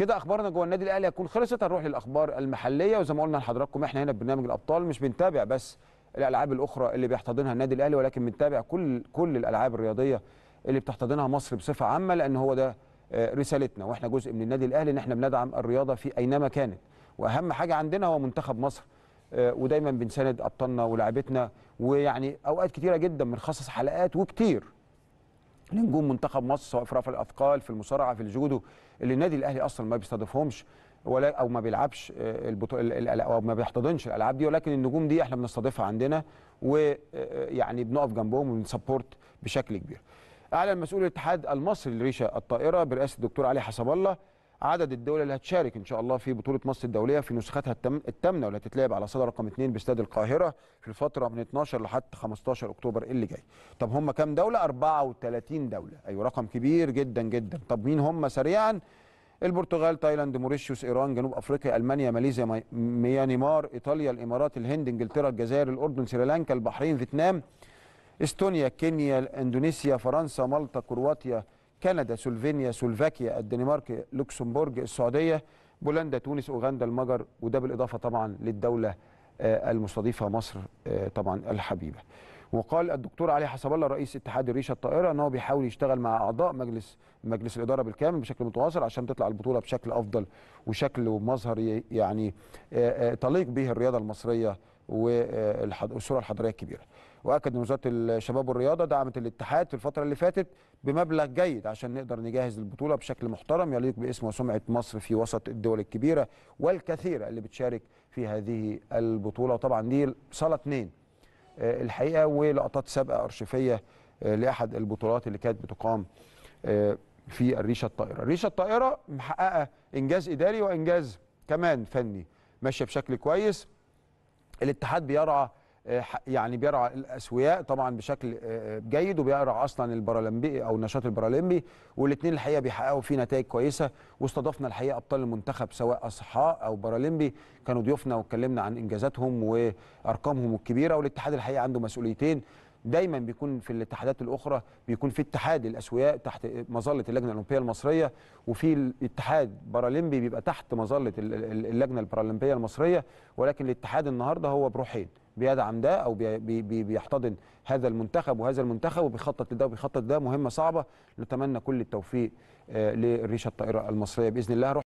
كده اخبارنا جوه النادي الاهلي هتكون خلصت هنروح للاخبار المحليه وزي ما قلنا لحضراتكم احنا هنا ببرنامج برنامج الابطال مش بنتابع بس الالعاب الاخرى اللي بيحتضنها النادي الاهلي ولكن بنتابع كل كل الالعاب الرياضيه اللي بتحتضنها مصر بصفه عامه لان هو ده آه، رسالتنا واحنا جزء من النادي الاهلي ان احنا بندعم الرياضه في اينما كانت واهم حاجه عندنا هو منتخب مصر آه، ودايما بنساند ابطالنا ولاعيبتنا ويعني اوقات كتيره جدا بنخصص حلقات وكتير نجوم منتخب مصر سواء في رفع الاثقال في المصارعه في الجودو اللي النادي الاهلي اصلا ما بيستضيفهمش ولا او ما بيلعبش آه، البطوله او ما بيحتضنش الالعاب دي ولكن النجوم دي احنا بنستضيفها عندنا ويعني آه، آه، بنقف جنبهم وبنسبورت بشكل كبير. اعلن مسؤول الاتحاد المصري لريشه الطائره برئاسه الدكتور علي حسب الله عدد الدول اللي هتشارك ان شاء الله في بطوله مصر الدوليه في نسختها الثامنه واللي هتتلعب على صدى رقم 2 باستاد القاهره في الفتره من 12 لحد 15 اكتوبر اللي جاي. طب هم كام دوله؟ 34 دوله، ايوه رقم كبير جدا جدا. طب مين هم سريعا؟ البرتغال، تايلاند، موريشيوس، ايران، جنوب افريقيا، المانيا، ماليزيا، ميانمار، ايطاليا، الامارات، الهند، انجلترا، الجزائر، الاردن، سريلانكا، البحرين، فيتنام، استونيا، كينيا، اندونيسيا، فرنسا، مالطا، كرواتيا، كندا سلوفينيا سلوفاكيا الدنمارك لوكسمبورج السعوديه بولندا تونس اوغندا المجر وده بالاضافه طبعا للدوله آه، المستضيفه مصر آه، طبعا الحبيبه وقال الدكتور علي حسب الله رئيس اتحاد الريشه الطائره ان هو بيحاول يشتغل مع اعضاء مجلس مجلس الاداره بالكامل بشكل متواصل عشان تطلع البطوله بشكل افضل وشكل ومظهر يعني آه، تليق به الرياضه المصريه والصوره الحضاريه الكبيره واكد ان وزاره الشباب والرياضه دعمت الاتحاد في الفتره اللي فاتت بمبلغ جيد عشان نقدر نجهز البطوله بشكل محترم يليق باسم وسمعه مصر في وسط الدول الكبيره والكثيره اللي بتشارك في هذه البطوله وطبعا دي صاله اثنين آه، الحقيقه ولقطات سابقه ارشيفيه آه، لاحد البطولات اللي كانت بتقام آه، في الريشه الطائره الريشه الطائره محققه انجاز اداري وانجاز كمان فني ماشيه بشكل كويس الاتحاد بيرعى آه، يعني بيرعى الاسوياء طبعا بشكل آه، آه، جيد وبيرعى اصلا البارالمبي او النشاط البارالمبي والاثنين الحقيقه بيحققوا فيه نتائج كويسه واستضفنا الحقيقه ابطال المنتخب سواء اصحاء او بارالمبي كانوا ضيوفنا واتكلمنا عن انجازاتهم وارقامهم الكبيره والاتحاد الحقيقه عنده مسؤوليتين دايما بيكون في الاتحادات الاخرى بيكون في اتحاد الاسوياء تحت مظله اللجنه الاولمبيه المصريه وفي الاتحاد بارالمبي بيبقى تحت مظله اللجنه البارالمبيه المصريه ولكن الاتحاد النهارده هو بروحين بيدعم ده او بيحتضن هذا المنتخب وهذا المنتخب وبيخطط لده وبيخطط ده مهمه صعبه نتمنى كل التوفيق للريشه آه، الطائره المصريه باذن الله